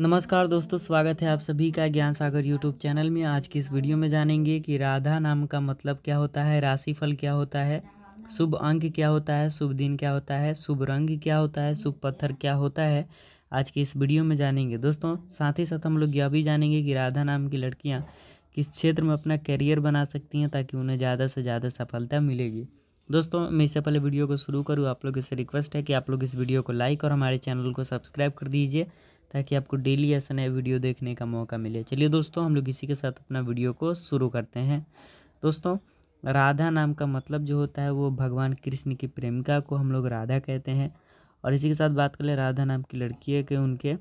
नमस्कार दोस्तों स्वागत है आप सभी का ज्ञान सागर यूट्यूब चैनल में आज की इस वीडियो में जानेंगे कि राधा नाम का मतलब क्या होता है राशिफल क्या होता है शुभ अंक क्या होता है शुभ दिन क्या होता है शुभ रंग क्या होता है शुभ पत्थर क्या होता है आज की इस वीडियो में जानेंगे दोस्तों साथ ही साथ हम लोग यह भी जानेंगे कि राधा नाम की लड़कियाँ किस क्षेत्र में अपना करियर बना सकती हैं ताकि उन्हें ज़्यादा से ज़्यादा सफलता मिलेगी दोस्तों मैं इससे पहले वीडियो को शुरू करूँ आप लोगों से रिक्वेस्ट है कि आप लोग इस वीडियो को लाइक और हमारे चैनल को सब्सक्राइब कर दीजिए ताकि आपको डेली ऐसा नया वीडियो देखने का मौका मिले चलिए दोस्तों हम लोग इसी के साथ अपना वीडियो को शुरू करते हैं दोस्तों राधा नाम का मतलब जो होता है वो भगवान कृष्ण की प्रेमिका को हम लोग राधा कहते हैं और इसी के साथ बात कर ले राधा नाम की लड़की है कि उनके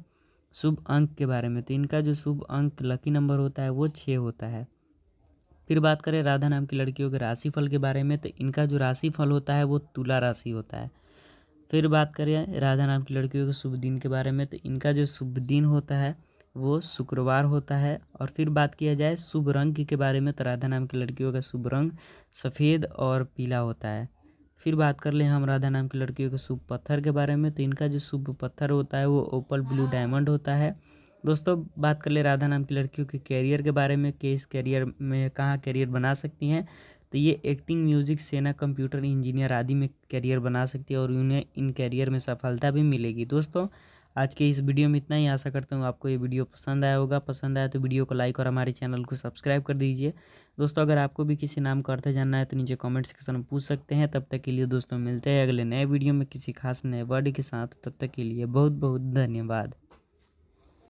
शुभ अंक के बारे में तो इनका जो शुभ अंक लकी नंबर होता है वो छः होता है फिर बात करें राधा नाम की लड़कियों के राशिफल के बारे में तो इनका जो राशिफल होता है वो तुला राशि होता है फिर बात करें राधा नाम की लड़कियों के शुभ दिन के बारे में तो इनका जो शुभ दिन होता है वो शुक्रवार होता है और फिर बात किया जाए शुभ रंग के बारे में तो राधा नाम की लड़कियों का शुभ रंग सफ़ेद और पीला होता है फिर बात कर लें हम राधा नाम की लड़कियों के शुभ पत्थर के बारे में तो इनका जो शुभ पत्थर होता है वो ओपल ब्लू डायमंड होता है दोस्तों बात कर ले राधा नाम की लड़कियों के कैरियर के बारे में कि इस कैरियर में कहाँ कैरियर बना सकती हैं तो ये एक्टिंग म्यूजिक सेना कंप्यूटर इंजीनियर आदि में करियर बना सकती है और उन्हें इन करियर में सफलता भी मिलेगी दोस्तों आज के इस वीडियो में इतना ही आशा करता हूँ आपको ये वीडियो पसंद आया होगा पसंद आया तो वीडियो को लाइक और हमारे चैनल को सब्सक्राइब कर दीजिए दोस्तों अगर आपको भी किसी नाम का अर्थ जानना है तो नीचे कमेंट सेक्शन में पूछ सकते हैं तब तक के लिए दोस्तों मिलते हैं अगले नए वीडियो में किसी खास नए वर्ड के साथ तब तक के लिए बहुत बहुत धन्यवाद